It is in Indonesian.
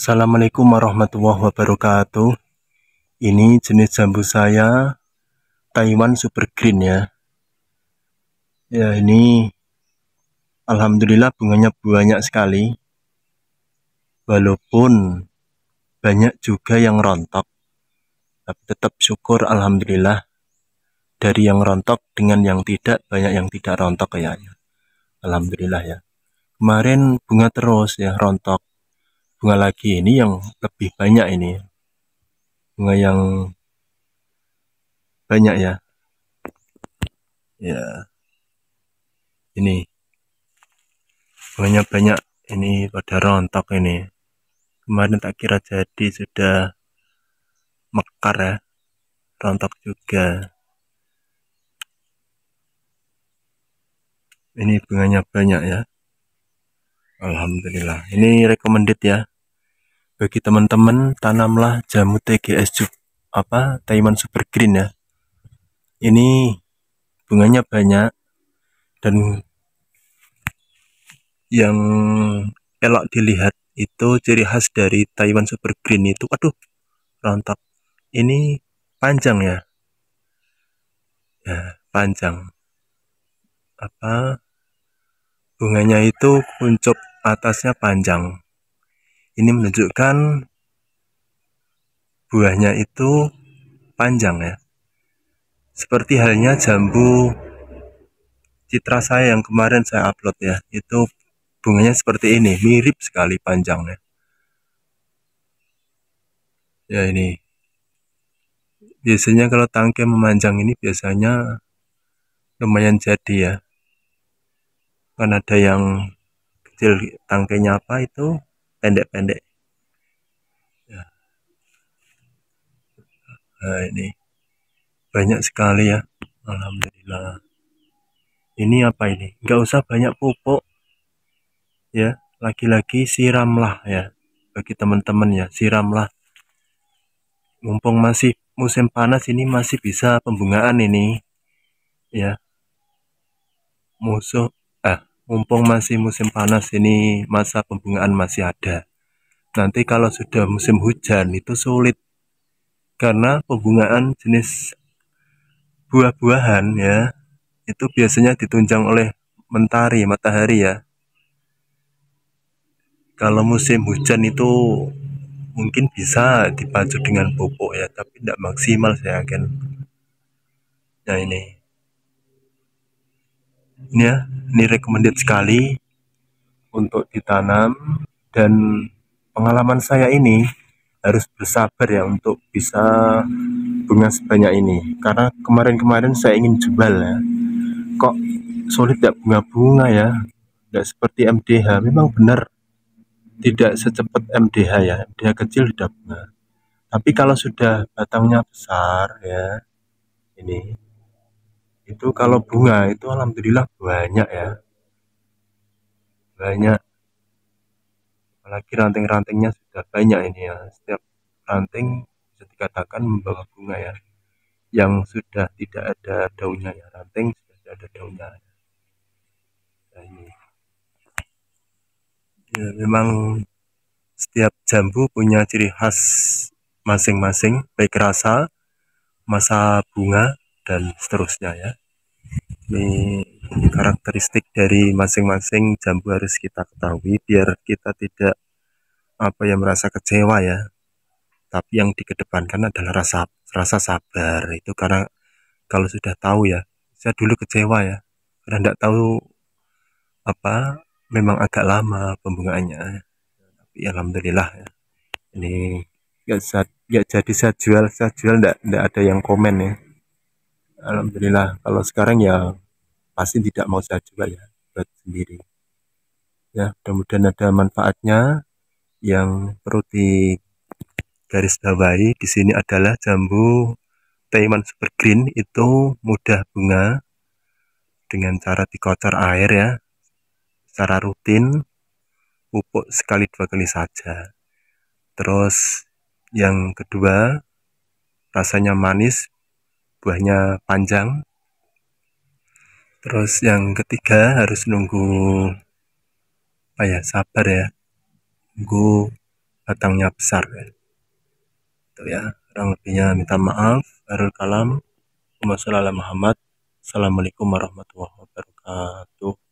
Assalamualaikum warahmatullahi wabarakatuh. Ini jenis jambu saya Taiwan Super Green ya. Ya ini alhamdulillah bunganya banyak sekali. Walaupun banyak juga yang rontok. Tapi tetap syukur alhamdulillah dari yang rontok dengan yang tidak banyak yang tidak rontok ya. Alhamdulillah ya. Kemarin bunga terus ya rontok bunga lagi ini yang lebih banyak ini bunga yang banyak ya ya ini banyak banyak ini pada rontok ini kemarin tak kira jadi sudah mekar ya rontok juga ini bunganya banyak ya Alhamdulillah ini recommended ya bagi teman-teman tanamlah jamu TGS Jub, apa Taiman Super Green ya ini bunganya banyak dan yang elok dilihat itu ciri khas dari Taiwan Super Green itu aduh rontok ini panjang ya ya panjang apa bunganya itu kuncup atasnya panjang. Ini menunjukkan buahnya itu panjang ya. Seperti halnya jambu citra saya yang kemarin saya upload ya. Itu bunganya seperti ini, mirip sekali panjangnya. Ya ini. Biasanya kalau tangkai memanjang ini biasanya lumayan jadi ya. Kan ada yang kecil tangkainya apa itu pendek-pendek ya. nah ini banyak sekali ya Alhamdulillah ini apa ini Enggak usah banyak pupuk ya lagi-lagi siramlah ya bagi teman-teman ya siramlah mumpung masih musim panas ini masih bisa pembungaan ini ya musuh mumpung masih musim panas ini masa pembungaan masih ada nanti kalau sudah musim hujan itu sulit karena pembungaan jenis buah-buahan ya itu biasanya ditunjang oleh mentari matahari ya kalau musim hujan itu mungkin bisa dipacu dengan pupuk ya tapi tidak maksimal saya yakin nah ini ini ya ini recommended sekali untuk ditanam dan pengalaman saya ini harus bersabar ya untuk bisa bunga sebanyak ini karena kemarin-kemarin saya ingin jebal ya kok sulit tidak ya bunga-bunga ya tidak seperti MDH memang benar tidak secepat MDH ya MDH kecil tidak bunga tapi kalau sudah batangnya besar ya ini itu kalau bunga itu alhamdulillah banyak ya banyak apalagi ranting-rantingnya sudah banyak ini ya setiap ranting bisa dikatakan membawa bunga ya yang sudah tidak ada daunnya ya ranting sudah tidak ada daunnya nah, ini ya, memang setiap jambu punya ciri khas masing-masing baik rasa masa bunga dan seterusnya ya ini karakteristik dari masing-masing jambu harus kita ketahui biar kita tidak apa yang merasa kecewa ya tapi yang dikedepankan adalah rasa rasa sabar itu karena kalau sudah tahu ya saya dulu kecewa ya karena tidak tahu apa memang agak lama pembungaannya tapi alhamdulillah ya ini nggak jadi saya jual saya jual tidak ada yang komen ya Alhamdulillah kalau sekarang ya pasti tidak mau saya juga ya buat sendiri ya mudah-mudahan ada manfaatnya yang perlu di garis bawahi di sini adalah jambu Taiwan Super Green itu mudah bunga dengan cara dikocor air ya secara rutin pupuk sekali dua kali saja terus yang kedua rasanya manis buahnya panjang terus yang ketiga harus nunggu apa ya sabar ya nunggu batangnya besar ya. itu ya kurang lebihnya minta maaf Harul Kalam Assalamualaikum warahmatullahi wabarakatuh